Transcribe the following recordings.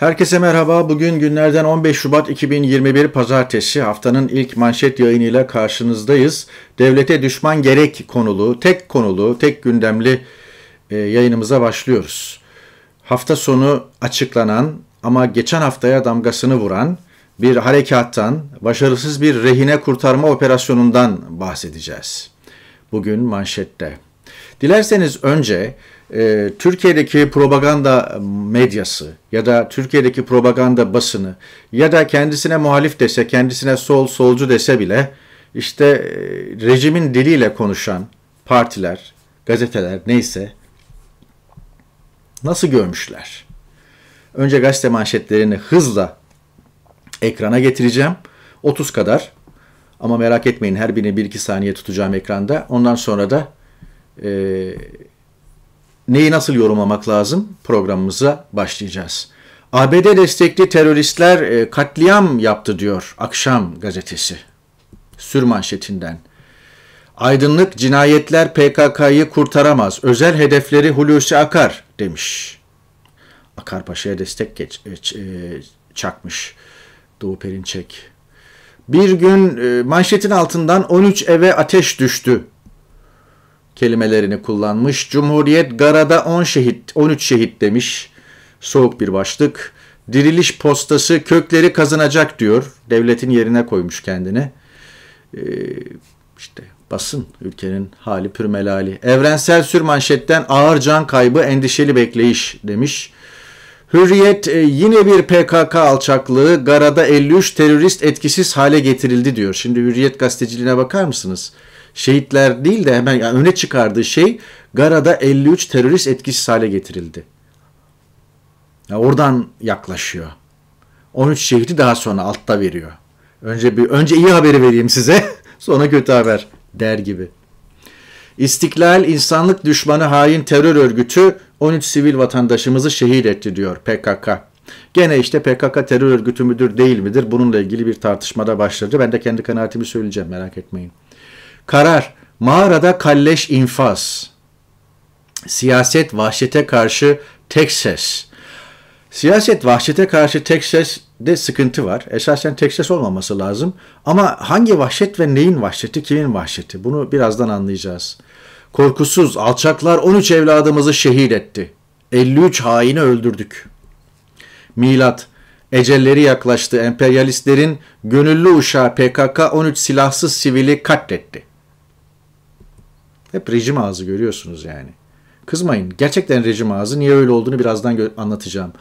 Herkese merhaba. Bugün günlerden 15 Şubat 2021 Pazartesi haftanın ilk manşet yayınıyla karşınızdayız. Devlete düşman gerek konulu, tek konulu, tek gündemli e, yayınımıza başlıyoruz. Hafta sonu açıklanan ama geçen haftaya damgasını vuran bir harekattan, başarısız bir rehine kurtarma operasyonundan bahsedeceğiz. Bugün manşette. Dilerseniz önce e, Türkiye'deki propaganda medyası ya da Türkiye'deki propaganda basını ya da kendisine muhalif dese, kendisine sol solcu dese bile işte e, rejimin diliyle konuşan partiler, gazeteler neyse nasıl görmüşler? Önce gazete manşetlerini hızla ekrana getireceğim. 30 kadar ama merak etmeyin her birini 1-2 saniye tutacağım ekranda. Ondan sonra da e, neyi nasıl yorumlamak lazım? Programımıza başlayacağız. ABD destekli teröristler e, katliam yaptı diyor Akşam gazetesi. Sürmanşetinden. Aydınlık cinayetler PKK'yı kurtaramaz. Özel hedefleri Hulusi Akar demiş. Akar Paşa'ya destek geç, e, e çakmış Doğu Perinçek. Bir gün e, manşetin altından 13 eve ateş düştü kelimelerini kullanmış. Cumhuriyet Gara'da 10 şehit, 13 şehit demiş. Soğuk bir başlık. Diriliş postası kökleri kazanacak diyor. Devletin yerine koymuş kendini. Ee, işte basın ülkenin hali pürmelali. Evrensel sür manşetten ağır can kaybı endişeli bekleyiş demiş. Hürriyet e, yine bir PKK alçaklığı Gara'da 53 terörist etkisiz hale getirildi diyor. Şimdi Hürriyet gazeteciliğine bakar mısınız? şehitler değil de hemen öne çıkardığı şey Gara'da 53 terörist etkisiz hale getirildi. Yani oradan yaklaşıyor. 13 şehidi daha sonra altta veriyor. Önce bir önce iyi haberi vereyim size, sonra kötü haber der gibi. İstiklal insanlık düşmanı hain terör örgütü 13 sivil vatandaşımızı şehit etti diyor PKK. Gene işte PKK terör örgütü müdür değil midir bununla ilgili bir tartışmada başladı. Ben de kendi kanaatimi söyleyeceğim merak etmeyin. Karar, mağarada kalleş infaz. Siyaset vahşete karşı tek ses. Siyaset vahşete karşı tek ses de sıkıntı var. Esasen tek ses olmaması lazım. Ama hangi vahşet ve neyin vahşeti, kimin vahşeti? Bunu birazdan anlayacağız. Korkusuz alçaklar 13 evladımızı şehit etti. 53 haini öldürdük. Milat Ecelleri yaklaştı. Emperyalistlerin gönüllü uşağı PKK 13 silahsız sivili katletti. Hep rejim ağzı görüyorsunuz yani. Kızmayın. Gerçekten rejim ağzı. Niye öyle olduğunu birazdan anlatacağım.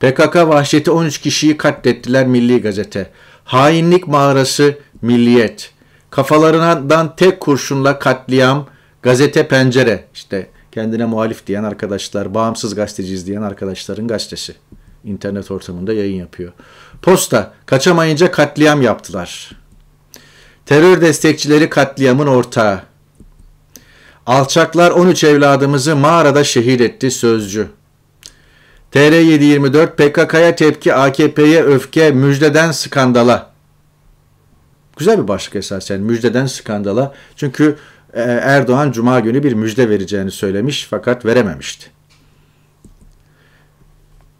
PKK vahşeti 13 kişiyi katlettiler Milli Gazete. Hainlik mağarası Milliyet. Kafalarından tek kurşunla katliam gazete pencere. İşte kendine muhalif diyen arkadaşlar, bağımsız gazeteciyiz diyen arkadaşların gazetesi. İnternet ortamında yayın yapıyor. Posta kaçamayınca katliam yaptılar. Terör destekçileri katliamın ortağı. Alçaklar 13 evladımızı mağarada şehit etti sözcü. TR724 PKK'ya tepki AKP'ye öfke müjdeden skandala. Güzel bir başlık esasen müjdeden skandala. Çünkü e, Erdoğan Cuma günü bir müjde vereceğini söylemiş fakat verememişti.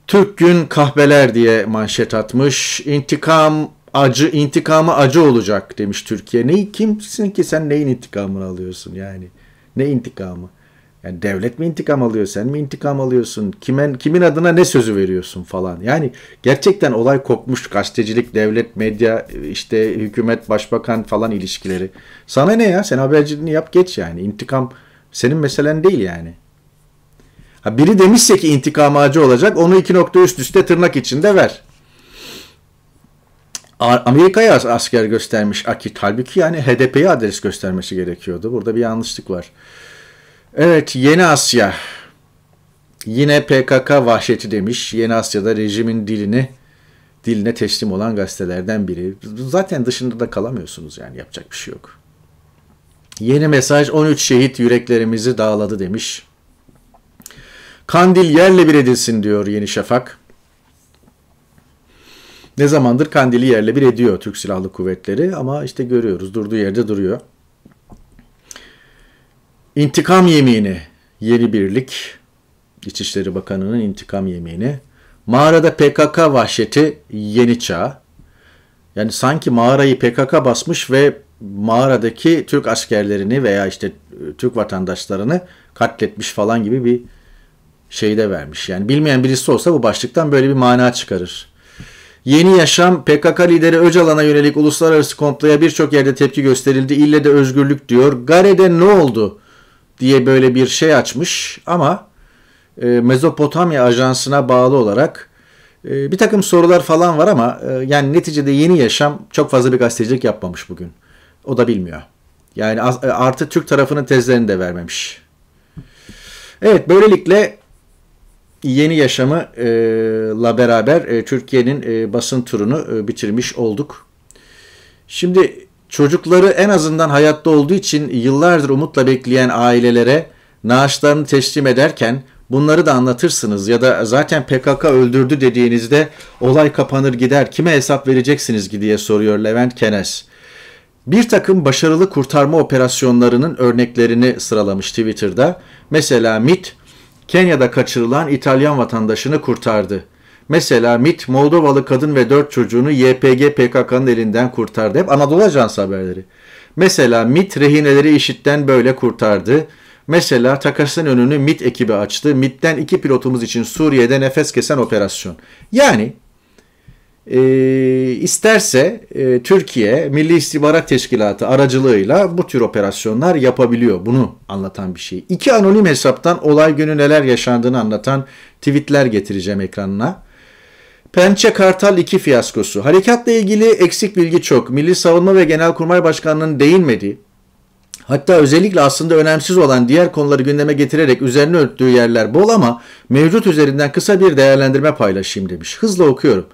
Türk gün kahveler diye manşet atmış. İntikam acı, intikamı acı olacak demiş Türkiye. Neyi kimsin ki sen neyin intikamını alıyorsun yani? Ne intikamı? Yani devlet mi intikam alıyor, sen mi intikam alıyorsun? Kimen kimin adına ne sözü veriyorsun falan. Yani gerçekten olay kopmuş gazetecilik, devlet, medya, işte hükümet, başbakan falan ilişkileri. Sana ne ya? Sen haberciliğini yap geç yani. İntikam senin meselen değil yani. Ha biri demişse ki intikam acı olacak, onu iki nokta üst üste tırnak içinde ver. Amerika'ya asker göstermiş Akit. Halbuki yani HDP'ye adres göstermesi gerekiyordu. Burada bir yanlışlık var. Evet Yeni Asya. Yine PKK vahşeti demiş. Yeni Asya'da rejimin dilini diline teslim olan gazetelerden biri. Zaten dışında da kalamıyorsunuz yani yapacak bir şey yok. Yeni mesaj 13 şehit yüreklerimizi dağladı demiş. Kandil yerle bir edilsin diyor Yeni Şafak ne zamandır Kandil'i yerle bir ediyor Türk Silahlı Kuvvetleri ama işte görüyoruz durduğu yerde duruyor. İntikam yemini, yeni birlik, İçişleri Bakanı'nın intikam yemini. Mağarada PKK vahşeti yeni çağ. Yani sanki mağarayı PKK basmış ve mağaradaki Türk askerlerini veya işte e, Türk vatandaşlarını katletmiş falan gibi bir şeyi de vermiş. Yani bilmeyen birisi olsa bu başlıktan böyle bir mana çıkarır. Yeni Yaşam PKK lideri Öcalan'a yönelik uluslararası komploya birçok yerde tepki gösterildi. İlle de özgürlük diyor. Gare'de ne oldu diye böyle bir şey açmış ama e, Mezopotamya Ajansı'na bağlı olarak e, bir takım sorular falan var ama e, yani neticede Yeni Yaşam çok fazla bir gazetecilik yapmamış bugün. O da bilmiyor. Yani e, artı Türk tarafının tezlerini de vermemiş. Evet böylelikle yeni yaşamıyla e, beraber e, Türkiye'nin e, basın turunu bitirmiş olduk. Şimdi çocukları en azından hayatta olduğu için yıllardır umutla bekleyen ailelere naaşlarını teslim ederken bunları da anlatırsınız ya da zaten PKK öldürdü dediğinizde olay kapanır gider kime hesap vereceksiniz diye soruyor Levent Kenes. Bir takım başarılı kurtarma operasyonlarının örneklerini sıralamış Twitter'da. Mesela MIT Kenya'da kaçırılan İtalyan vatandaşını kurtardı. Mesela MIT Moldovalı kadın ve dört çocuğunu YPG PKK'nın elinden kurtardı. Hep Anadolu Ajansı haberleri. Mesela MIT rehineleri işitten böyle kurtardı. Mesela takasın önünü MIT ekibi açtı. MIT'ten iki pilotumuz için Suriye'de nefes kesen operasyon. Yani e, isterse e, Türkiye Milli İstihbarat Teşkilatı aracılığıyla bu tür operasyonlar yapabiliyor. Bunu anlatan bir şey. İki anonim hesaptan olay günü neler yaşandığını anlatan tweetler getireceğim ekranına. Pençe Kartal 2 fiyaskosu. Harekatla ilgili eksik bilgi çok. Milli Savunma ve Genelkurmay Başkanlığı'nın değinmediği, hatta özellikle aslında önemsiz olan diğer konuları gündeme getirerek üzerine örttüğü yerler bol ama mevcut üzerinden kısa bir değerlendirme paylaşayım demiş. Hızla okuyorum.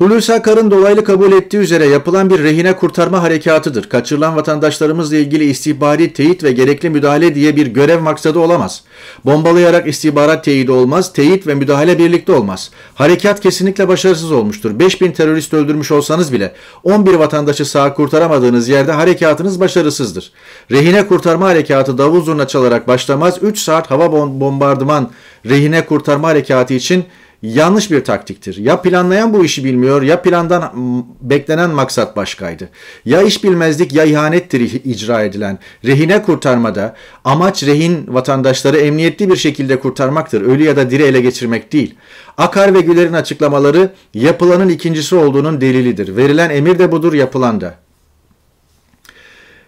Hulusi Akar'ın dolaylı kabul ettiği üzere yapılan bir rehine kurtarma harekatıdır. Kaçırılan vatandaşlarımızla ilgili istihbari teyit ve gerekli müdahale diye bir görev maksadı olamaz. Bombalayarak istihbarat teyidi olmaz, teyit ve müdahale birlikte olmaz. Harekat kesinlikle başarısız olmuştur. 5000 terörist öldürmüş olsanız bile 11 vatandaşı sağ kurtaramadığınız yerde harekatınız başarısızdır. Rehine kurtarma harekatı davul zurna çalarak başlamaz. 3 saat hava bombardıman rehine kurtarma harekatı için yanlış bir taktiktir. Ya planlayan bu işi bilmiyor ya plandan beklenen maksat başkaydı. Ya iş bilmezlik ya ihanettir icra edilen. Rehine kurtarmada amaç rehin vatandaşları emniyetli bir şekilde kurtarmaktır. Ölü ya da diri ele geçirmek değil. Akar ve Güler'in açıklamaları yapılanın ikincisi olduğunun delilidir. Verilen emir de budur yapılan da.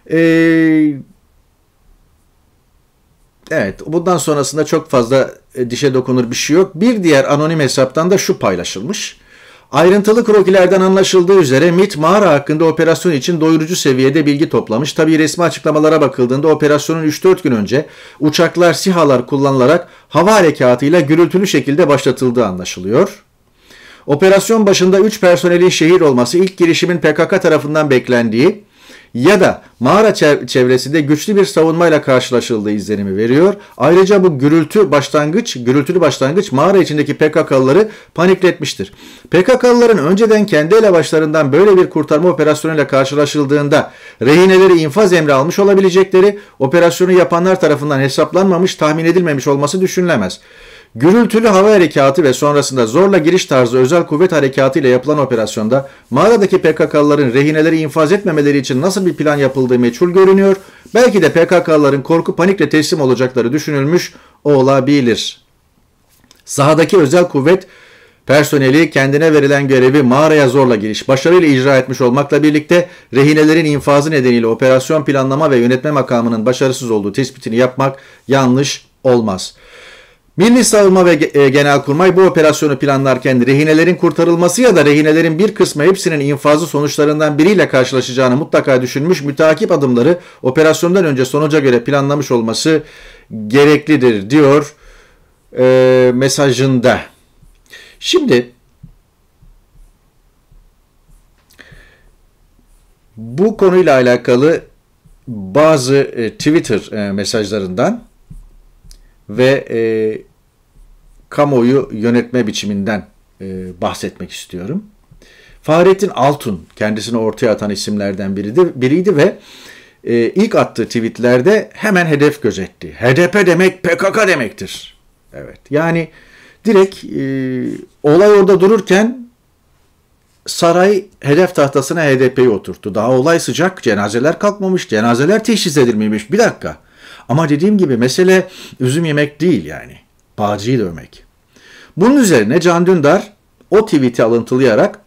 Eee Evet bundan sonrasında çok fazla e, dişe dokunur bir şey yok. Bir diğer anonim hesaptan da şu paylaşılmış. Ayrıntılı krokilerden anlaşıldığı üzere MIT mağara hakkında operasyon için doyurucu seviyede bilgi toplamış. Tabi resmi açıklamalara bakıldığında operasyonun 3-4 gün önce uçaklar, sihalar kullanılarak hava harekatıyla gürültülü şekilde başlatıldığı anlaşılıyor. Operasyon başında 3 personelin şehir olması ilk girişimin PKK tarafından beklendiği, ya da mağara çevresinde güçlü bir savunmayla karşılaşıldığı izlenimi veriyor. Ayrıca bu gürültü başlangıç, gürültülü başlangıç mağara içindeki PKK'lıları panikletmiştir. PKK'lıların önceden kendi elebaşlarından böyle bir kurtarma operasyonuyla karşılaşıldığında rehineleri infaz emri almış olabilecekleri, operasyonu yapanlar tarafından hesaplanmamış, tahmin edilmemiş olması düşünülemez. Gürültülü hava harekatı ve sonrasında zorla giriş tarzı özel kuvvet harekatı ile yapılan operasyonda mağaradaki PKK'lıların rehineleri infaz etmemeleri için nasıl bir plan yapıldığı meçhul görünüyor. Belki de PKK'lıların korku panikle teslim olacakları düşünülmüş olabilir. Sahadaki özel kuvvet personeli kendine verilen görevi mağaraya zorla giriş başarıyla icra etmiş olmakla birlikte rehinelerin infazı nedeniyle operasyon planlama ve yönetme makamının başarısız olduğu tespitini yapmak yanlış olmaz. Milli Savunma ve e, Genelkurmay bu operasyonu planlarken rehinelerin kurtarılması ya da rehinelerin bir kısmı hepsinin infazı sonuçlarından biriyle karşılaşacağını mutlaka düşünmüş mütakip adımları operasyondan önce sonuca göre planlamış olması gereklidir diyor e, mesajında. Şimdi bu konuyla alakalı bazı e, Twitter e, mesajlarından ve e, kamuoyu yönetme biçiminden e, bahsetmek istiyorum. Fahrettin Altun kendisini ortaya atan isimlerden biriydi, biriydi ve e, ilk attığı tweetlerde hemen hedef gözetti. HDP demek PKK demektir. Evet yani direkt e, olay orada dururken saray hedef tahtasına HDP'yi oturttu. Daha olay sıcak cenazeler kalkmamış cenazeler teşhis edilmemiş bir dakika. Ama dediğim gibi mesele üzüm yemek değil yani. Bağcıyı dövmek. Bunun üzerine Can Dündar o tweet'i alıntılayarak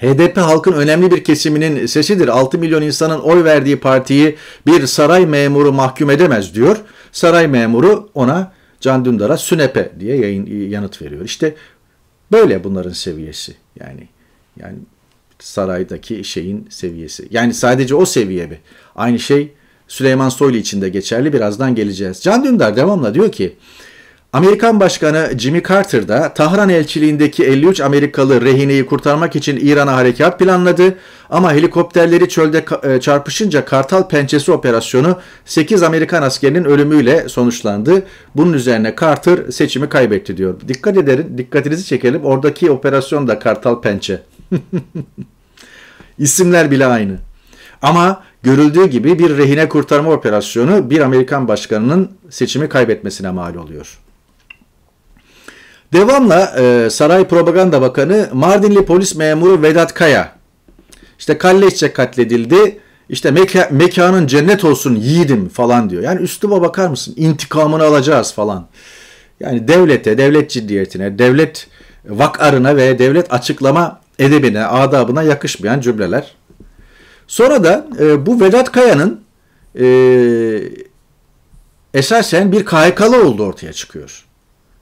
HDP halkın önemli bir kesiminin sesidir. 6 milyon insanın oy verdiği partiyi bir saray memuru mahkum edemez diyor. Saray memuru ona Can Dündar'a sünepe diye yayın, yanıt veriyor. İşte böyle bunların seviyesi. Yani yani saraydaki şeyin seviyesi. Yani sadece o seviye mi? Aynı şey Süleyman Soylu için de geçerli. Birazdan geleceğiz. Can Dündar devamla diyor ki Amerikan Başkanı Jimmy Carter da Tahran elçiliğindeki 53 Amerikalı rehineyi kurtarmak için İran'a harekat planladı ama helikopterleri çölde e, çarpışınca Kartal Pençesi operasyonu 8 Amerikan askerinin ölümüyle sonuçlandı. Bunun üzerine Carter seçimi kaybetti diyor. Dikkat edelim, dikkatinizi çekelim. Oradaki operasyon da Kartal Pençe. İsimler bile aynı. Ama Görüldüğü gibi bir rehine kurtarma operasyonu bir Amerikan başkanının seçimi kaybetmesine mal oluyor. Devamla e, Saray Propaganda Bakanı Mardinli polis memuru Vedat Kaya. İşte kalleşçe katledildi. İşte meka, mekanın cennet olsun yiğidim falan diyor. Yani üstüme bakar mısın? İntikamını alacağız falan. Yani devlete, devlet ciddiyetine, devlet vakarına ve devlet açıklama edebine, adabına yakışmayan cümleler. Sonra da e, bu Vedat Kaya'nın e, esasen bir KHK'lı olduğu ortaya çıkıyor.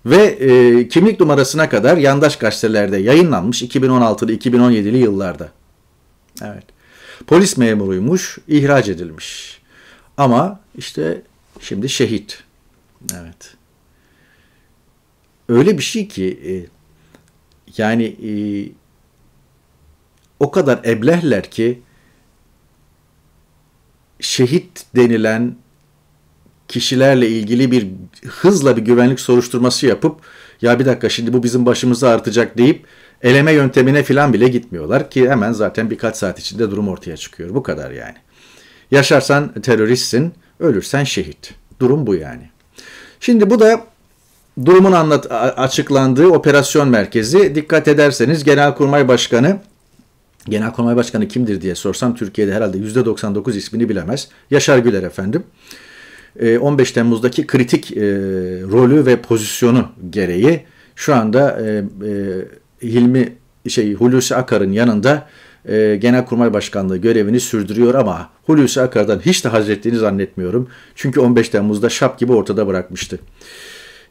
Ve e, kimlik numarasına kadar yandaş gazetelerde yayınlanmış 2016'lı 2017'li yıllarda. Evet. Polis memuruymuş, ihraç edilmiş. Ama işte şimdi şehit. Evet. Öyle bir şey ki e, yani e, o kadar eblehler ki şehit denilen kişilerle ilgili bir hızla bir güvenlik soruşturması yapıp ya bir dakika şimdi bu bizim başımıza artacak deyip eleme yöntemine filan bile gitmiyorlar ki hemen zaten birkaç saat içinde durum ortaya çıkıyor. Bu kadar yani. Yaşarsan teröristsin, ölürsen şehit. Durum bu yani. Şimdi bu da durumun anlat açıklandığı operasyon merkezi. Dikkat ederseniz Genelkurmay Başkanı Genelkurmay Başkanı kimdir diye sorsam Türkiye'de herhalde %99 ismini bilemez. Yaşar Güler efendim. 15 ee, Temmuz'daki kritik e, rolü ve pozisyonu gereği şu anda e, e, Hilmi şey Hulusi Akar'ın yanında e, Genelkurmay Başkanlığı görevini sürdürüyor ama Hulusi Akar'dan hiç de hazretliğini zannetmiyorum. Çünkü 15 Temmuz'da şap gibi ortada bırakmıştı.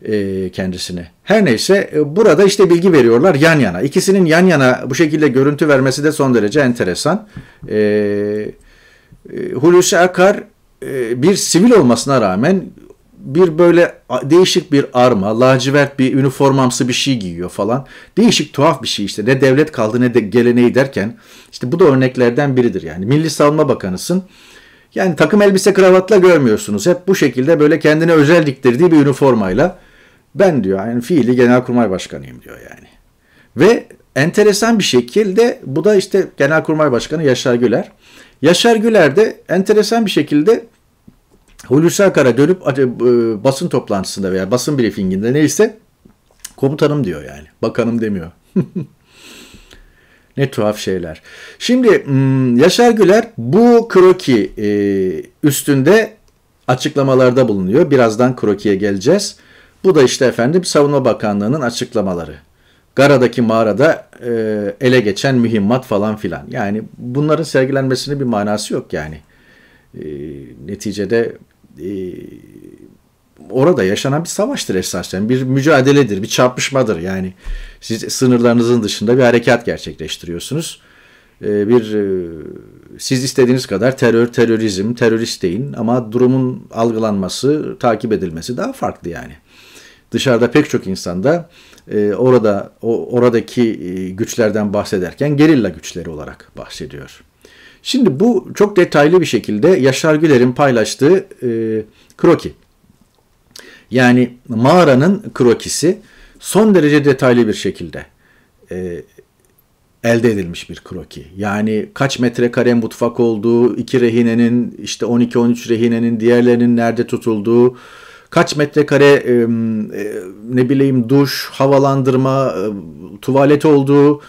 E, kendisini. Her neyse e, burada işte bilgi veriyorlar yan yana. İkisinin yan yana bu şekilde görüntü vermesi de son derece enteresan. E, Hulusi Akar bir sivil olmasına rağmen bir böyle değişik bir arma, lacivert bir üniformamsı bir şey giyiyor falan. Değişik tuhaf bir şey işte. Ne devlet kaldı ne de geleneği derken işte bu da örneklerden biridir yani. Milli Savunma Bakanısın. Yani takım elbise kravatla görmüyorsunuz. Hep bu şekilde böyle kendine özel diktirdiği bir üniformayla ben diyor yani fiili genelkurmay başkanıyım diyor yani. Ve enteresan bir şekilde bu da işte genelkurmay başkanı Yaşar Güler. Yaşar Güler de enteresan bir şekilde Hulusi Akar'a dönüp e, basın toplantısında veya basın briefinginde neyse komutanım diyor yani. Bakanım demiyor. Ne tuhaf şeyler. Şimdi hmm, Yaşar Güler bu kroki e, üstünde açıklamalarda bulunuyor. Birazdan krokiye geleceğiz. Bu da işte efendim Savunma Bakanlığı'nın açıklamaları. Gara'daki mağarada e, ele geçen mühimmat falan filan. Yani bunların sergilenmesinin bir manası yok yani. E, neticede e, orada yaşanan bir savaştır esasen. Bir mücadeledir, bir çarpışmadır. Yani siz sınırlarınızın dışında bir harekat gerçekleştiriyorsunuz. E, bir e, siz istediğiniz kadar terör, terörizm, terörist deyin ama durumun algılanması, takip edilmesi daha farklı yani dışarıda pek çok insanda e, orada o, oradaki e, güçlerden bahsederken gerilla güçleri olarak bahsediyor. Şimdi bu çok detaylı bir şekilde Yaşar Güler'in paylaştığı e, kroki. Yani mağaranın krokisi son derece detaylı bir şekilde e, elde edilmiş bir kroki. Yani kaç metrekare mutfak olduğu, iki rehinenin işte 12-13 rehinenin diğerlerinin nerede tutulduğu, kaç metrekare e, ne bileyim duş, havalandırma, e, tuvaleti olduğu,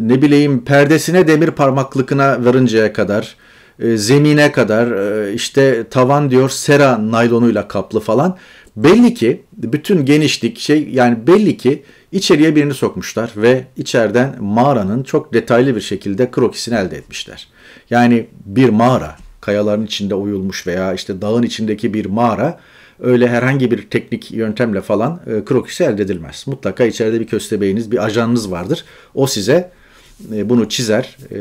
ne bileyim perdesine demir parmaklıkına varıncaya kadar, e, zemine kadar, e, işte tavan diyor sera naylonuyla kaplı falan. Belli ki bütün genişlik şey yani belli ki içeriye birini sokmuşlar ve içeriden mağaranın çok detaylı bir şekilde krokisini elde etmişler. Yani bir mağara, kayaların içinde oyulmuş veya işte dağın içindeki bir mağara öyle herhangi bir teknik yöntemle falan e, krokisi elde edilmez. Mutlaka içeride bir köstebeğiniz, bir ajanınız vardır. O size e, bunu çizer, e,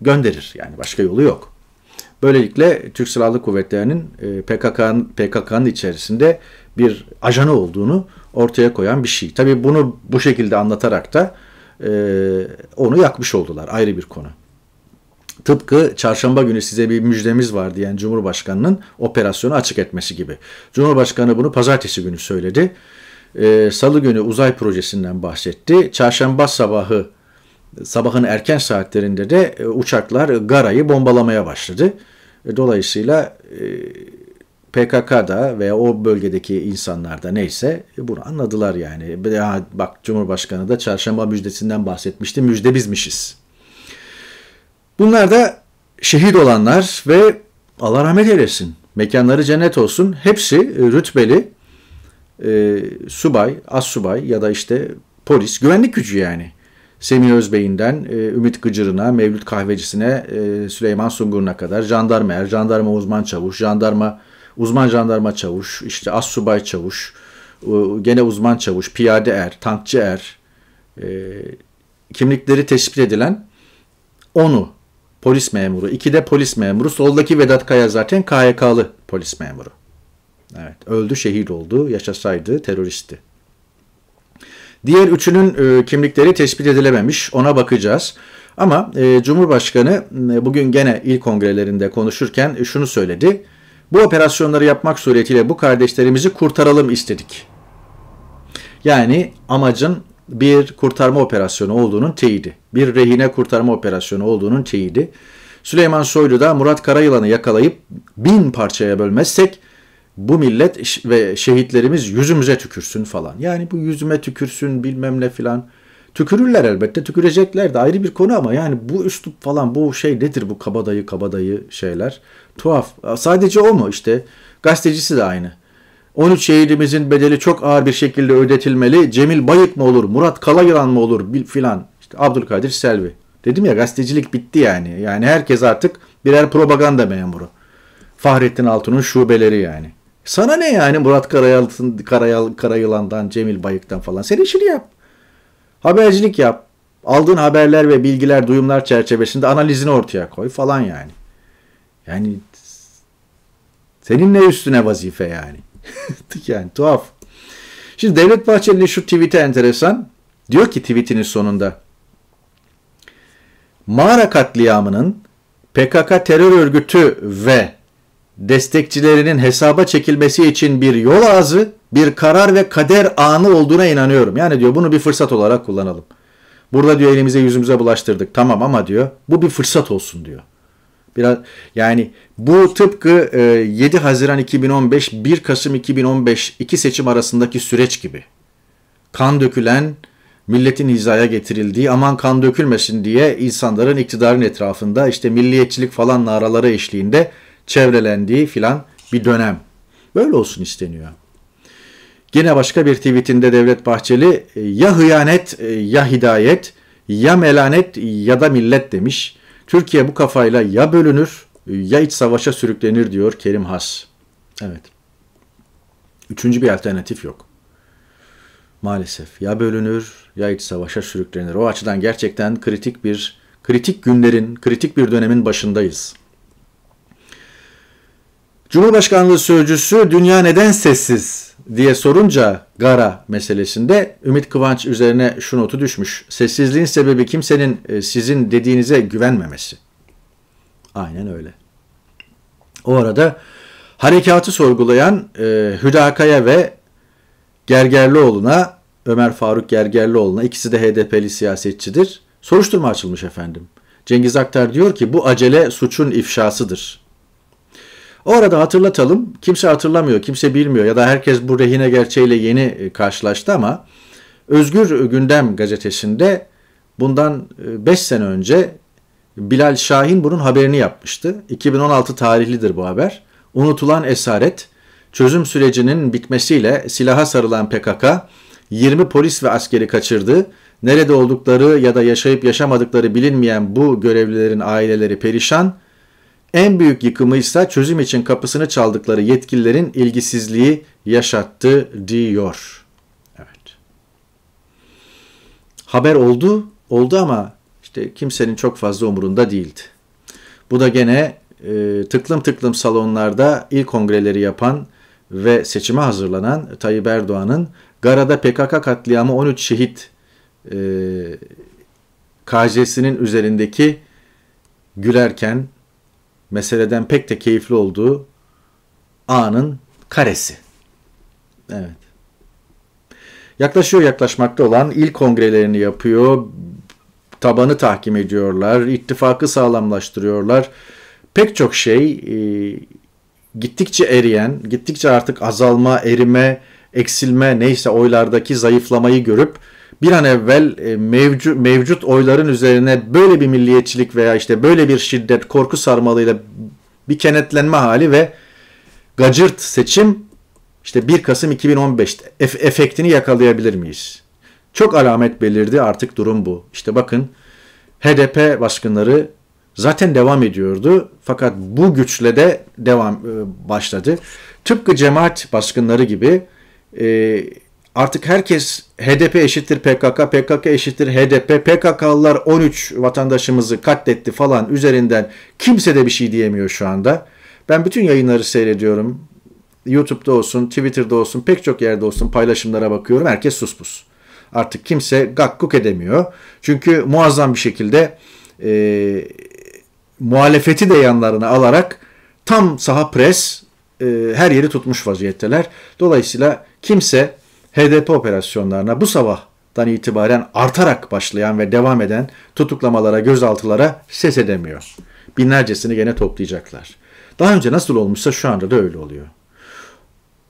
gönderir. Yani başka yolu yok. Böylelikle Türk Silahlı Kuvvetleri'nin e, PKK'nın PKK'nın içerisinde bir ajanı olduğunu ortaya koyan bir şey. Tabii bunu bu şekilde anlatarak da e, onu yakmış oldular. Ayrı bir konu. Tıpkı çarşamba günü size bir müjdemiz var diyen Cumhurbaşkanı'nın operasyonu açık etmesi gibi. Cumhurbaşkanı bunu pazartesi günü söyledi. Ee, Salı günü uzay projesinden bahsetti. Çarşamba sabahı sabahın erken saatlerinde de e, uçaklar Gara'yı bombalamaya başladı. E, dolayısıyla e, PKK'da veya o bölgedeki insanlarda neyse e, bunu anladılar yani. Ya, bak Cumhurbaşkanı da çarşamba müjdesinden bahsetmişti. Müjde bizmişiz. Bunlar da şehit olanlar ve Allah rahmet eylesin, mekanları cennet olsun. Hepsi e, rütbeli e, subay, as subay ya da işte polis, güvenlik gücü yani. Semih Özbey'inden e, Ümit Gıcır'ına, Mevlüt Kahvecisi'ne, e, Süleyman Sungur'una kadar jandarma er, jandarma uzman çavuş, jandarma uzman jandarma çavuş, işte as subay çavuş, e, gene uzman çavuş, piyade er, tankçı er, e, kimlikleri tespit edilen onu polis memuru. İki de polis memuru. Soldaki Vedat Kaya zaten KYK'lı polis memuru. Evet, öldü şehit oldu. Yaşasaydı teröristti. Diğer üçünün e, kimlikleri tespit edilememiş. Ona bakacağız. Ama e, Cumhurbaşkanı e, bugün gene il kongrelerinde konuşurken e, şunu söyledi. Bu operasyonları yapmak suretiyle bu kardeşlerimizi kurtaralım istedik. Yani amacın bir kurtarma operasyonu olduğunun teyidi. Bir rehine kurtarma operasyonu olduğunun teyidi. Süleyman Soylu da Murat Karayılan'ı yakalayıp bin parçaya bölmezsek bu millet ve şehitlerimiz yüzümüze tükürsün falan. Yani bu yüzüme tükürsün bilmem ne filan. Tükürürler elbette tükürecekler de ayrı bir konu ama yani bu üslup falan bu şey nedir bu kabadayı kabadayı şeyler. Tuhaf. Sadece o mu işte gazetecisi de aynı. 13 şehidimizin bedeli çok ağır bir şekilde ödetilmeli. Cemil Bayık mı olur, Murat Kalayıran mı olur filan. İşte Abdülkadir Selvi. Dedim ya gazetecilik bitti yani. Yani herkes artık birer propaganda memuru. Fahrettin Altun'un şubeleri yani. Sana ne yani Murat Karayalın, Karayal, Karayılan'dan, Cemil Bayık'tan falan. Sen işini yap. Habercilik yap. Aldığın haberler ve bilgiler, duyumlar çerçevesinde analizini ortaya koy falan yani. Yani senin ne üstüne vazife yani. yani tuhaf. Şimdi Devlet Bahçeli'nin şu tweet'i enteresan. Diyor ki tweet'inin sonunda. Mağara katliamının PKK terör örgütü ve destekçilerinin hesaba çekilmesi için bir yol ağzı, bir karar ve kader anı olduğuna inanıyorum. Yani diyor bunu bir fırsat olarak kullanalım. Burada diyor elimize yüzümüze bulaştırdık tamam ama diyor bu bir fırsat olsun diyor. Biraz yani bu tıpkı e, 7 Haziran 2015 1 Kasım 2015 iki seçim arasındaki süreç gibi. Kan dökülen milletin hizaya getirildiği aman kan dökülmesin diye insanların iktidarın etrafında işte milliyetçilik falan naraları eşliğinde çevrelendiği filan bir dönem. Böyle olsun isteniyor. Gene başka bir tweetinde Devlet Bahçeli e, ya hıyanet e, ya hidayet ya melanet ya da millet demiş. Türkiye bu kafayla ya bölünür ya iç savaşa sürüklenir diyor Kerim Has. Evet. Üçüncü bir alternatif yok. Maalesef ya bölünür ya iç savaşa sürüklenir. O açıdan gerçekten kritik bir kritik günlerin, kritik bir dönemin başındayız. Cumhurbaşkanlığı sözcüsü dünya neden sessiz diye sorunca Gara meselesinde Ümit Kıvanç üzerine şu notu düşmüş. Sessizliğin sebebi kimsenin e, sizin dediğinize güvenmemesi. Aynen öyle. O arada harekatı sorgulayan e, Hüdakaya ve Gergerlioğlu'na, Ömer Faruk Gergerlioğlu'na ikisi de HDP'li siyasetçidir. Soruşturma açılmış efendim. Cengiz Aktar diyor ki bu acele suçun ifşasıdır. O arada hatırlatalım. Kimse hatırlamıyor, kimse bilmiyor ya da herkes bu rehine gerçeğiyle yeni e, karşılaştı ama Özgür Gündem gazetesinde bundan 5 e, sene önce Bilal Şahin bunun haberini yapmıştı. 2016 tarihlidir bu haber. Unutulan esaret, çözüm sürecinin bitmesiyle silaha sarılan PKK 20 polis ve askeri kaçırdı. Nerede oldukları ya da yaşayıp yaşamadıkları bilinmeyen bu görevlilerin aileleri perişan. En büyük yıkımıysa çözüm için kapısını çaldıkları yetkililerin ilgisizliği yaşattı diyor. Evet. Haber oldu, oldu ama işte kimsenin çok fazla umurunda değildi. Bu da gene e, tıklım tıklım salonlarda ilk kongreleri yapan ve seçime hazırlanan Tayyip Erdoğan'ın Gara'da PKK katliamı 13 şehit e, KC'sinin üzerindeki gülerken meseleden pek de keyifli olduğu A'nın karesi. Evet. Yaklaşıyor yaklaşmakta olan ilk kongrelerini yapıyor. Tabanı tahkim ediyorlar. ittifakı sağlamlaştırıyorlar. Pek çok şey e, gittikçe eriyen, gittikçe artık azalma, erime, eksilme neyse oylardaki zayıflamayı görüp bir an evvel e, mevcut, mevcut oyların üzerine böyle bir milliyetçilik veya işte böyle bir şiddet, korku sarmalıyla bir kenetlenme hali ve gacırt seçim işte 1 Kasım 2015'te ef- efektini yakalayabilir miyiz? Çok alamet belirdi artık durum bu. İşte bakın HDP baskınları zaten devam ediyordu fakat bu güçle de devam e, başladı. Tıpkı cemaat baskınları gibi e, artık herkes HDP eşittir PKK, PKK eşittir HDP, PKK'lılar 13 vatandaşımızı katletti falan üzerinden kimse de bir şey diyemiyor şu anda. Ben bütün yayınları seyrediyorum. YouTube'da olsun, Twitter'da olsun, pek çok yerde olsun paylaşımlara bakıyorum. Herkes suspus. Artık kimse gakkuk edemiyor. Çünkü muazzam bir şekilde e, muhalefeti de yanlarına alarak tam saha pres e, her yeri tutmuş vaziyetteler. Dolayısıyla kimse HDP operasyonlarına bu sabahtan itibaren artarak başlayan ve devam eden tutuklamalara, gözaltılara ses edemiyor. Binlercesini gene toplayacaklar. Daha önce nasıl olmuşsa şu anda da öyle oluyor.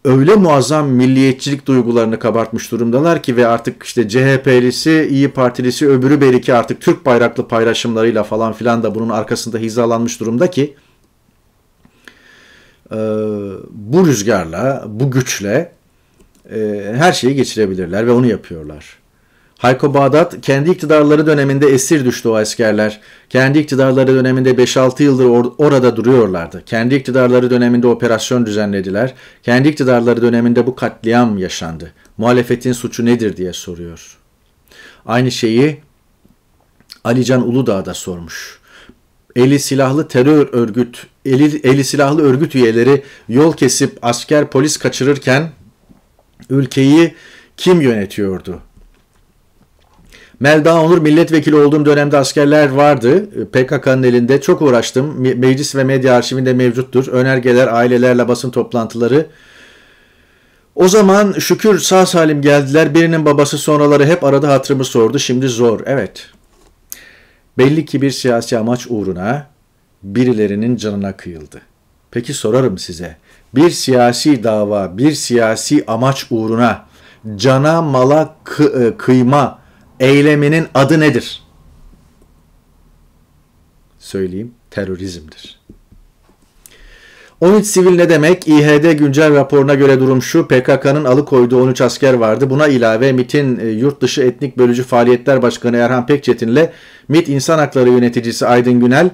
Öyle muazzam milliyetçilik duygularını kabartmış durumdalar ki ve artık işte CHP'lisi, İyi Partilisi, öbürü belki artık Türk bayraklı paylaşımlarıyla falan filan da bunun arkasında hizalanmış durumda ki bu rüzgarla, bu güçle e, her şeyi geçirebilirler ve onu yapıyorlar. Hayko Bağdat kendi iktidarları döneminde esir düştü o askerler. Kendi iktidarları döneminde 5-6 yıldır or- orada duruyorlardı. Kendi iktidarları döneminde operasyon düzenlediler. Kendi iktidarları döneminde bu katliam yaşandı. Muhalefetin suçu nedir diye soruyor. Aynı şeyi Alican Uludağ da sormuş. Eli silahlı terör örgüt, eli, eli silahlı örgüt üyeleri yol kesip asker polis kaçırırken Ülkeyi kim yönetiyordu? Melda Onur milletvekili olduğum dönemde askerler vardı. PKK'nın elinde çok uğraştım. meclis ve medya arşivinde mevcuttur. Önergeler, ailelerle basın toplantıları. O zaman şükür sağ salim geldiler. Birinin babası sonraları hep aradı hatırımı sordu. Şimdi zor. Evet. Belli ki bir siyasi amaç uğruna birilerinin canına kıyıldı. Peki sorarım size bir siyasi dava, bir siyasi amaç uğruna cana mala kı e, kıyma eyleminin adı nedir? Söyleyeyim, terörizmdir. 13 sivil ne demek? İHD güncel raporuna göre durum şu. PKK'nın alıkoyduğu 13 asker vardı. Buna ilave MIT'in e, yurt dışı etnik bölücü faaliyetler başkanı Erhan Pekçetin'le MIT İnsan Hakları Yöneticisi Aydın Günel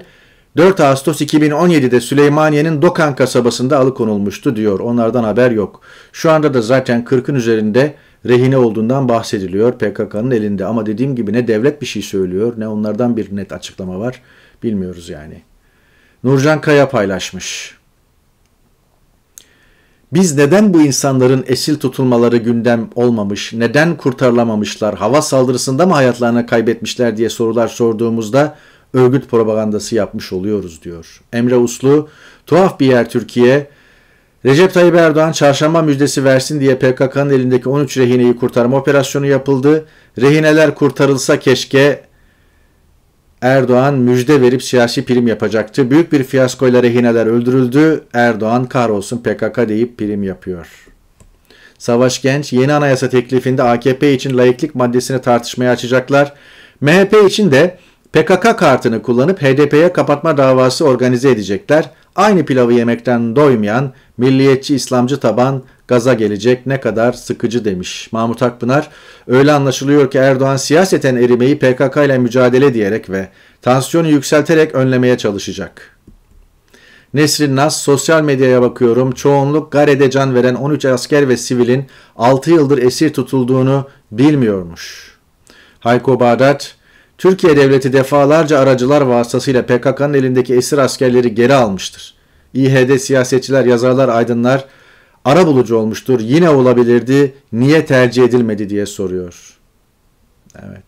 4 Ağustos 2017'de Süleymaniye'nin Dokan kasabasında alıkonulmuştu diyor. Onlardan haber yok. Şu anda da zaten 40'ın üzerinde rehine olduğundan bahsediliyor PKK'nın elinde. Ama dediğim gibi ne devlet bir şey söylüyor ne onlardan bir net açıklama var. Bilmiyoruz yani. Nurcan Kaya paylaşmış. Biz neden bu insanların esil tutulmaları gündem olmamış, neden kurtarılamamışlar, hava saldırısında mı hayatlarını kaybetmişler diye sorular sorduğumuzda örgüt propagandası yapmış oluyoruz diyor. Emre Uslu, tuhaf bir yer Türkiye. Recep Tayyip Erdoğan çarşamba müjdesi versin diye PKK'nın elindeki 13 rehineyi kurtarma operasyonu yapıldı. Rehineler kurtarılsa keşke Erdoğan müjde verip siyasi prim yapacaktı. Büyük bir fiyaskoyla rehineler öldürüldü. Erdoğan kahrolsun PKK deyip prim yapıyor. Savaş Genç yeni anayasa teklifinde AKP için layıklık maddesini tartışmaya açacaklar. MHP için de PKK kartını kullanıp HDP'ye kapatma davası organize edecekler. Aynı pilavı yemekten doymayan milliyetçi İslamcı taban gaza gelecek ne kadar sıkıcı demiş. Mahmut Akpınar öyle anlaşılıyor ki Erdoğan siyaseten erimeyi PKK ile mücadele diyerek ve tansiyonu yükselterek önlemeye çalışacak. Nesrin Nas, sosyal medyaya bakıyorum. Çoğunluk Gare'de can veren 13 asker ve sivilin 6 yıldır esir tutulduğunu bilmiyormuş. Hayko Bağdat, Türkiye Devleti defalarca aracılar vasıtasıyla PKK'nın elindeki esir askerleri geri almıştır. İHD siyasetçiler, yazarlar, aydınlar ara bulucu olmuştur. Yine olabilirdi, niye tercih edilmedi diye soruyor. Evet.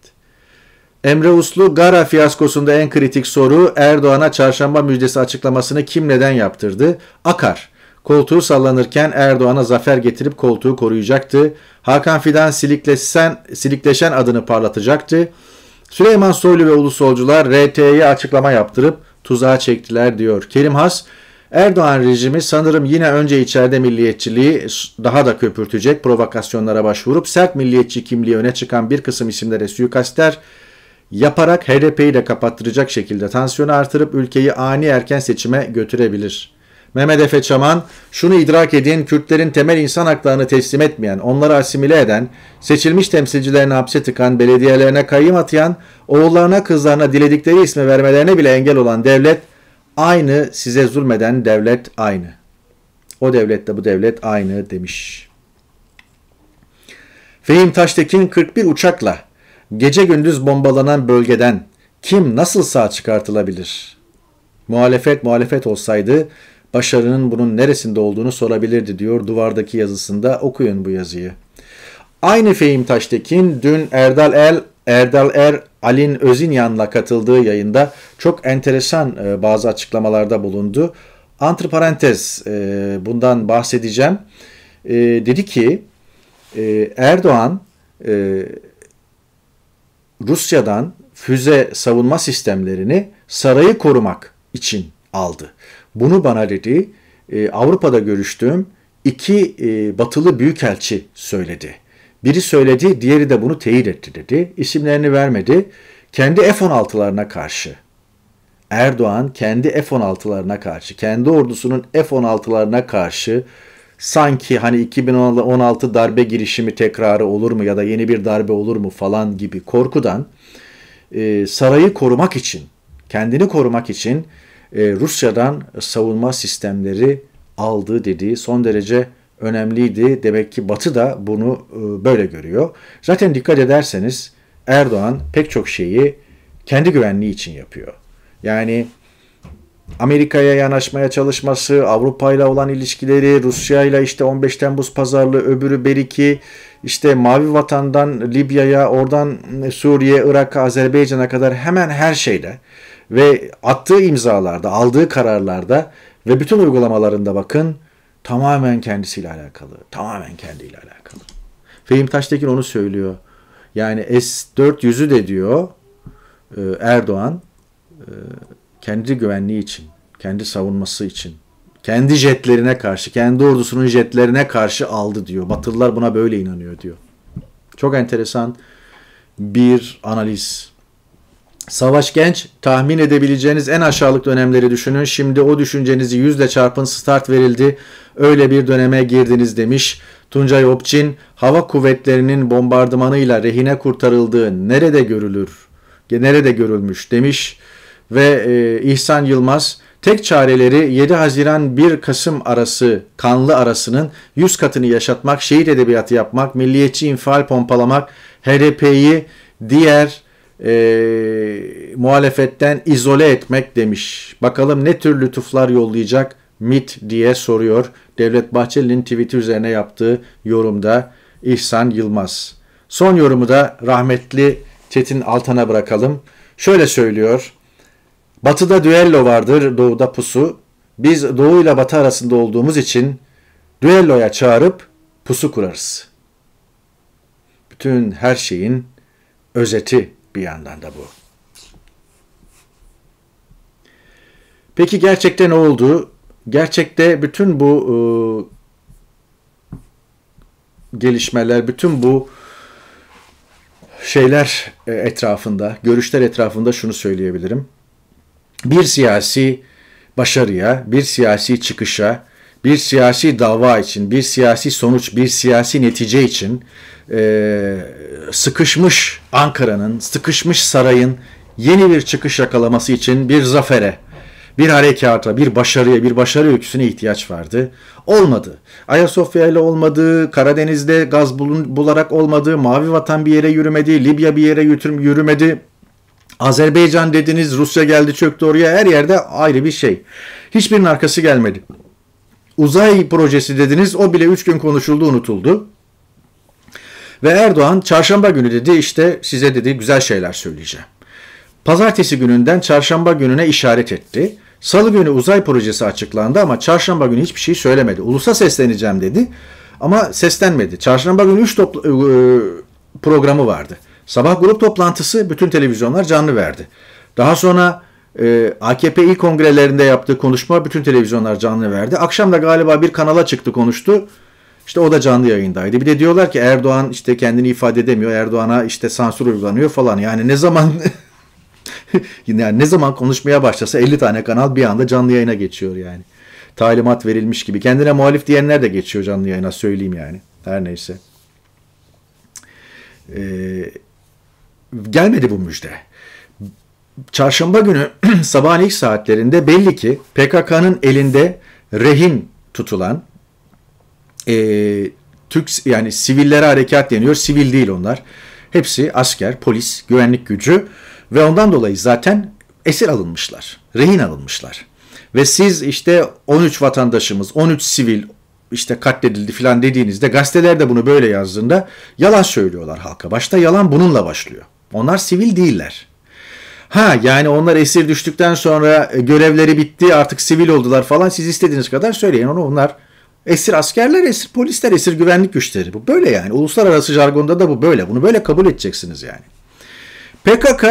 Emre Uslu, Gara fiyaskosunda en kritik soru Erdoğan'a çarşamba müjdesi açıklamasını kim neden yaptırdı? Akar. Koltuğu sallanırken Erdoğan'a zafer getirip koltuğu koruyacaktı. Hakan Fidan silikleşen, silikleşen adını parlatacaktı. Süleyman Soylu ve ulusolcular RT'ye açıklama yaptırıp tuzağa çektiler diyor. Kerim Has, Erdoğan rejimi sanırım yine önce içeride milliyetçiliği daha da köpürtecek provokasyonlara başvurup sert milliyetçi kimliği öne çıkan bir kısım isimlere suikastler yaparak HDP'yi de kapattıracak şekilde tansiyonu artırıp ülkeyi ani erken seçime götürebilir.'' Mehmet Efe Çaman, şunu idrak edin, Kürtlerin temel insan haklarını teslim etmeyen, onları asimile eden, seçilmiş temsilcilerini hapse tıkan, belediyelerine kayyım atayan, oğullarına kızlarına diledikleri ismi vermelerine bile engel olan devlet, aynı size zulmeden devlet aynı. O devlet de bu devlet aynı demiş. Fehim Taştekin 41 uçakla gece gündüz bombalanan bölgeden kim nasıl sağ çıkartılabilir? Muhalefet muhalefet olsaydı başarının bunun neresinde olduğunu sorabilirdi diyor duvardaki yazısında. Okuyun bu yazıyı. Aynı Fehim Taştekin dün Erdal El Erdal Er Alin Özinyan'la katıldığı yayında çok enteresan e, bazı açıklamalarda bulundu. Antiparantez e, bundan bahsedeceğim. E, dedi ki Erdoğan Rusya'dan füze savunma sistemlerini sarayı korumak için aldı. Bunu bana dedi e, Avrupa'da görüştüğüm iki e, batılı büyükelçi söyledi. Biri söyledi, diğeri de bunu teyit etti dedi. İsimlerini vermedi. Kendi F-16'larına karşı Erdoğan kendi F-16'larına karşı, kendi ordusunun F-16'larına karşı sanki hani 2016 darbe girişimi tekrarı olur mu ya da yeni bir darbe olur mu falan gibi korkudan e, sarayı korumak için, kendini korumak için e, Rusya'dan savunma sistemleri aldı dediği son derece önemliydi. Demek ki Batı da bunu e, böyle görüyor. Zaten dikkat ederseniz Erdoğan pek çok şeyi kendi güvenliği için yapıyor. Yani Amerika'ya yanaşmaya çalışması, Avrupa ile olan ilişkileri, Rusya ile işte 15 Temmuz pazarlığı, öbürü beriki, işte Mavi Vatan'dan Libya'ya, oradan Suriye, Irak'a, Azerbaycan'a kadar hemen her şeyle ve attığı imzalarda, aldığı kararlarda ve bütün uygulamalarında bakın tamamen kendisiyle alakalı. Tamamen kendiyle alakalı. Fehim Taştekin onu söylüyor. Yani S-400'ü de diyor e, Erdoğan e, kendi güvenliği için, kendi savunması için, kendi jetlerine karşı, kendi ordusunun jetlerine karşı aldı diyor. Batılılar buna böyle inanıyor diyor. Çok enteresan bir analiz Savaş Genç tahmin edebileceğiniz en aşağılık dönemleri düşünün. Şimdi o düşüncenizi yüzle çarpın start verildi. Öyle bir döneme girdiniz demiş. Tuncay Opçin hava kuvvetlerinin bombardımanıyla rehine kurtarıldığı nerede görülür? Nerede görülmüş demiş. Ve e, İhsan Yılmaz tek çareleri 7 Haziran 1 Kasım arası kanlı arasının 100 katını yaşatmak, şehir edebiyatı yapmak, milliyetçi infial pompalamak, HDP'yi diğer e, muhalefetten izole etmek demiş. Bakalım ne tür lütuflar yollayacak MIT diye soruyor. Devlet Bahçeli'nin tweet'i üzerine yaptığı yorumda İhsan Yılmaz. Son yorumu da rahmetli Çetin Altan'a bırakalım. Şöyle söylüyor. Batı'da düello vardır, doğuda pusu. Biz doğu ile batı arasında olduğumuz için düelloya çağırıp pusu kurarız. Bütün her şeyin özeti bir yandan da bu. Peki gerçekten ne oldu? Gerçekte bütün bu e, gelişmeler, bütün bu şeyler e, etrafında, görüşler etrafında şunu söyleyebilirim. Bir siyasi başarıya, bir siyasi çıkışa, bir siyasi dava için, bir siyasi sonuç, bir siyasi netice için e, sıkışmış Ankara'nın, sıkışmış sarayın yeni bir çıkış yakalaması için bir zafere, bir harekata, bir başarıya, bir başarı öyküsüne ihtiyaç vardı. Olmadı. Ayasofya ile olmadı, Karadeniz'de gaz bulun, bularak olmadı, Mavi Vatan bir yere yürümedi, Libya bir yere yürümedi. Azerbaycan dediniz, Rusya geldi çöktü oraya, her yerde ayrı bir şey. Hiçbirinin arkası gelmedi. Uzay projesi dediniz, o bile 3 gün konuşuldu, unutuldu. Ve Erdoğan çarşamba günü dedi işte size dedi güzel şeyler söyleyeceğim. Pazartesi gününden çarşamba gününe işaret etti. Salı günü uzay projesi açıklandı ama çarşamba günü hiçbir şey söylemedi. Ulusa sesleneceğim dedi ama seslenmedi. Çarşamba günü 3 e, programı vardı. Sabah grup toplantısı bütün televizyonlar canlı verdi. Daha sonra e, AKP il kongrelerinde yaptığı konuşma bütün televizyonlar canlı verdi. Akşam da galiba bir kanala çıktı konuştu. İşte o da canlı yayındaydı. Bir de diyorlar ki Erdoğan işte kendini ifade edemiyor. Erdoğan'a işte sansür uygulanıyor falan. Yani ne zaman yani ne zaman konuşmaya başlasa 50 tane kanal bir anda canlı yayına geçiyor yani. Talimat verilmiş gibi. Kendine muhalif diyenler de geçiyor canlı yayına söyleyeyim yani. Her neyse. Ee, gelmedi bu müjde. Çarşamba günü sabahın ilk saatlerinde belli ki PKK'nın elinde rehin tutulan e, Türk yani sivillere harekat deniyor. Sivil değil onlar. Hepsi asker, polis, güvenlik gücü ve ondan dolayı zaten esir alınmışlar. Rehin alınmışlar. Ve siz işte 13 vatandaşımız, 13 sivil işte katledildi filan dediğinizde gazeteler de bunu böyle yazdığında yalan söylüyorlar halka. Başta yalan bununla başlıyor. Onlar sivil değiller. Ha yani onlar esir düştükten sonra e, görevleri bitti artık sivil oldular falan siz istediğiniz kadar söyleyin onu onlar Esir askerler, esir polisler, esir güvenlik güçleri. Bu böyle yani. Uluslararası jargonda da bu böyle. Bunu böyle kabul edeceksiniz yani. PKK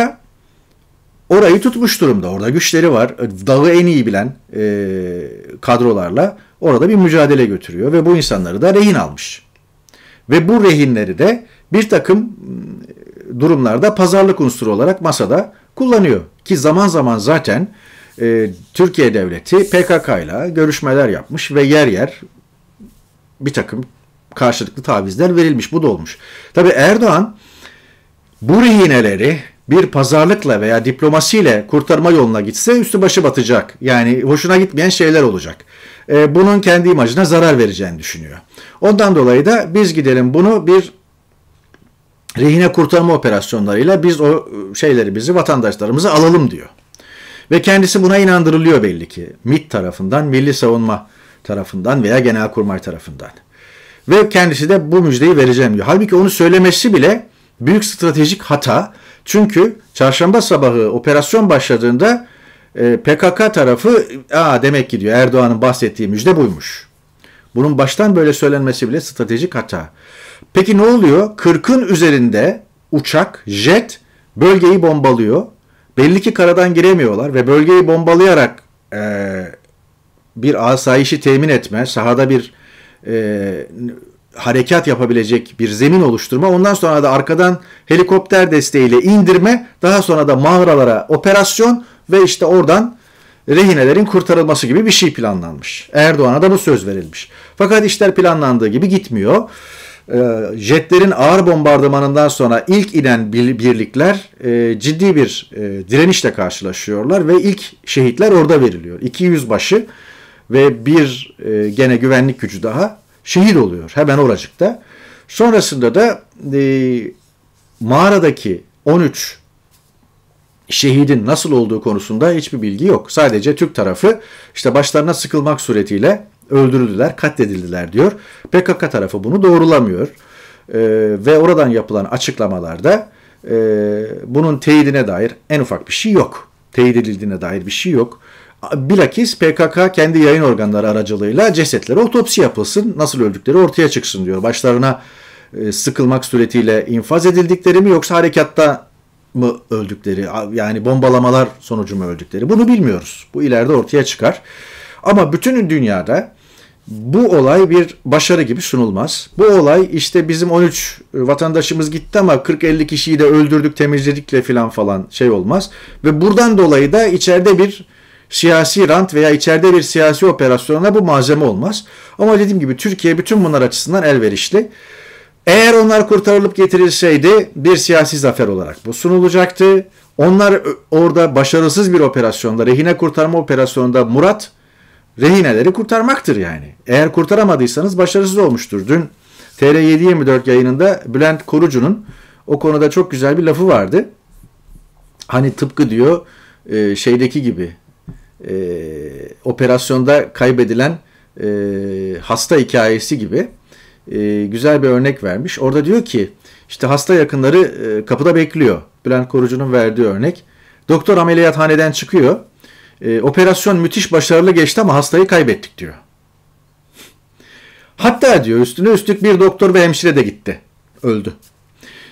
orayı tutmuş durumda. Orada güçleri var. Dağı en iyi bilen e, kadrolarla orada bir mücadele götürüyor ve bu insanları da rehin almış. Ve bu rehinleri de bir takım e, durumlarda pazarlık unsuru olarak masada kullanıyor. Ki zaman zaman zaten e, Türkiye Devleti PKK ile görüşmeler yapmış ve yer yer bir takım karşılıklı tavizler verilmiş. Bu da olmuş. Tabi Erdoğan bu rehineleri bir pazarlıkla veya diplomasiyle kurtarma yoluna gitse üstü başı batacak. Yani hoşuna gitmeyen şeyler olacak. E, bunun kendi imajına zarar vereceğini düşünüyor. Ondan dolayı da biz gidelim bunu bir rehine kurtarma operasyonlarıyla biz o e, şeyleri bizi vatandaşlarımızı alalım diyor. Ve kendisi buna inandırılıyor belli ki. Mit tarafından Milli Savunma tarafından veya Genelkurmay tarafından. Ve kendisi de bu müjdeyi vereceğim diyor. Halbuki onu söylemesi bile büyük stratejik hata. Çünkü çarşamba sabahı operasyon başladığında e, PKK tarafı Aa, demek ki diyor Erdoğan'ın bahsettiği müjde buymuş. Bunun baştan böyle söylenmesi bile stratejik hata. Peki ne oluyor? 40'ın üzerinde uçak, jet bölgeyi bombalıyor. Belli ki karadan giremiyorlar ve bölgeyi bombalayarak e, bir asayişi temin etme, sahada bir e, harekat yapabilecek bir zemin oluşturma, ondan sonra da arkadan helikopter desteğiyle indirme, daha sonra da mağaralara operasyon ve işte oradan rehinelerin kurtarılması gibi bir şey planlanmış. Erdoğan'a da bu söz verilmiş. Fakat işler planlandığı gibi gitmiyor. E, jetlerin ağır bombardımanından sonra ilk inen birlikler e, ciddi bir e, direnişle karşılaşıyorlar ve ilk şehitler orada veriliyor. 200 başı ve bir e, gene güvenlik gücü daha şehit oluyor hemen oracıkta. Sonrasında da e, mağaradaki 13 şehidin nasıl olduğu konusunda hiçbir bilgi yok. Sadece Türk tarafı işte başlarına sıkılmak suretiyle öldürüldüler, katledildiler diyor. PKK tarafı bunu doğrulamıyor. E, ve oradan yapılan açıklamalarda e, bunun teyidine dair en ufak bir şey yok. Teyit edildiğine dair bir şey yok. Bilakis PKK kendi yayın organları aracılığıyla cesetlere otopsi yapılsın, nasıl öldükleri ortaya çıksın diyor. Başlarına e, sıkılmak suretiyle infaz edildikleri mi yoksa harekatta mı öldükleri yani bombalamalar sonucu mu öldükleri bunu bilmiyoruz. Bu ileride ortaya çıkar. Ama bütün dünyada bu olay bir başarı gibi sunulmaz. Bu olay işte bizim 13 vatandaşımız gitti ama 40-50 kişiyi de öldürdük temizledikle filan falan şey olmaz. Ve buradan dolayı da içeride bir siyasi rant veya içeride bir siyasi operasyona bu malzeme olmaz. Ama dediğim gibi Türkiye bütün bunlar açısından elverişli. Eğer onlar kurtarılıp getirilseydi bir siyasi zafer olarak bu sunulacaktı. Onlar orada başarısız bir operasyonda, rehine kurtarma operasyonunda Murat rehineleri kurtarmaktır yani. Eğer kurtaramadıysanız başarısız olmuştur. Dün TR724 yayınında Bülent Korucu'nun o konuda çok güzel bir lafı vardı. Hani tıpkı diyor e, şeydeki gibi e, operasyonda kaybedilen e, hasta hikayesi gibi e, güzel bir örnek vermiş. Orada diyor ki işte hasta yakınları e, kapıda bekliyor. Bülent Korucu'nun verdiği örnek. Doktor ameliyathaneden çıkıyor. E, operasyon müthiş başarılı geçti ama hastayı kaybettik diyor. Hatta diyor üstüne üstlük bir doktor ve hemşire de gitti. Öldü.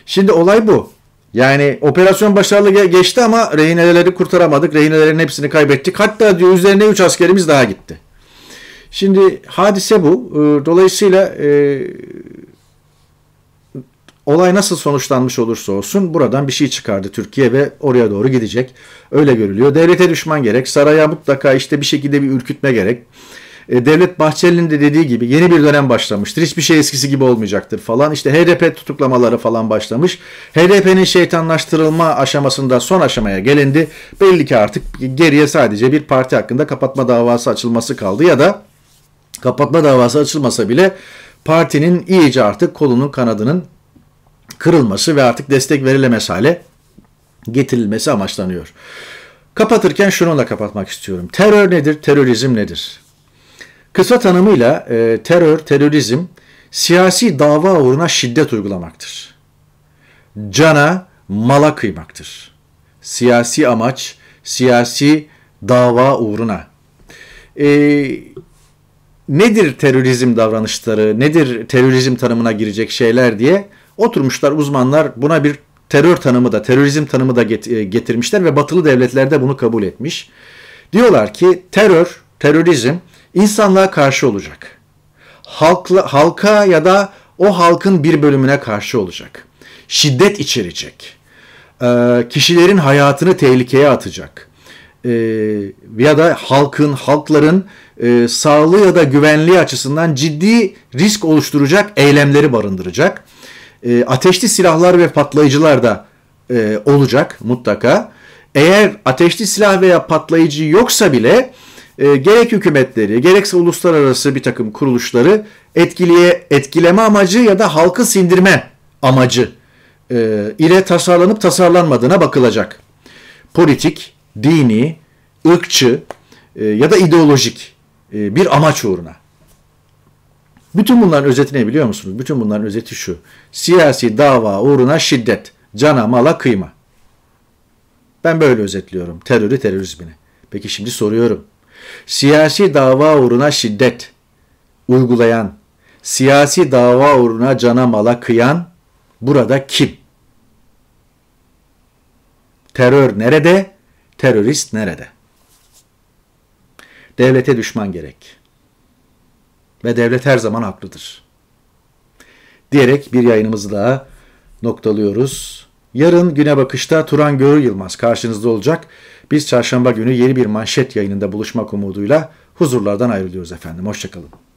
Şimdi olay bu. Yani operasyon başarılı geçti ama rehineleri kurtaramadık. Rehinelerin hepsini kaybettik. Hatta diyor üzerine 3 askerimiz daha gitti. Şimdi hadise bu. Ee, dolayısıyla e, olay nasıl sonuçlanmış olursa olsun buradan bir şey çıkardı Türkiye ve oraya doğru gidecek. Öyle görülüyor. Devlete düşman gerek. Saraya mutlaka işte bir şekilde bir ürkütme gerek. E, Devlet Bahçeli'nin de dediği gibi yeni bir dönem başlamıştır. Hiçbir şey eskisi gibi olmayacaktır falan. İşte HDP tutuklamaları falan başlamış. HDP'nin şeytanlaştırılma aşamasında son aşamaya gelindi. Belli ki artık geriye sadece bir parti hakkında kapatma davası açılması kaldı ya da kapatma davası açılmasa bile partinin iyice artık kolunun kanadının kırılması ve artık destek verilemez hale getirilmesi amaçlanıyor. Kapatırken şununla kapatmak istiyorum. Terör nedir? Terörizm nedir? Kısa tanımıyla e, terör, terörizm siyasi dava uğruna şiddet uygulamaktır. Cana, mala kıymaktır. Siyasi amaç, siyasi dava uğruna. E, nedir terörizm davranışları, nedir terörizm tanımına girecek şeyler diye oturmuşlar uzmanlar buna bir terör tanımı da, terörizm tanımı da e, getirmişler ve batılı devletler de bunu kabul etmiş. Diyorlar ki terör, terörizm insanlığa karşı olacak. Halkla, halka ya da o halkın bir bölümüne karşı olacak. Şiddet içerecek. E, kişilerin hayatını tehlikeye atacak. E, ya da halkın, halkların e, sağlığı ya da güvenliği açısından ciddi risk oluşturacak eylemleri barındıracak. E, ateşli silahlar ve patlayıcılar da e, olacak mutlaka. Eğer ateşli silah veya patlayıcı yoksa bile e, gerek hükümetleri gerekse uluslararası bir takım kuruluşları etkiliye etkileme amacı ya da halkı sindirme amacı e, ile tasarlanıp tasarlanmadığına bakılacak. Politik, dini, ırkçı e, ya da ideolojik e, bir amaç uğruna. Bütün bunların özeti ne biliyor musunuz? Bütün bunların özeti şu. Siyasi dava uğruna şiddet, cana mala kıyma. Ben böyle özetliyorum terörü terörizmine. Peki şimdi soruyorum siyasi dava uğruna şiddet uygulayan, siyasi dava uğruna cana mala kıyan burada kim? Terör nerede? Terörist nerede? Devlete düşman gerek. Ve devlet her zaman haklıdır. Diyerek bir yayınımızı daha noktalıyoruz. Yarın güne bakışta Turan Görür Yılmaz karşınızda olacak. Biz çarşamba günü yeni bir manşet yayınında buluşmak umuduyla huzurlardan ayrılıyoruz efendim. Hoşçakalın.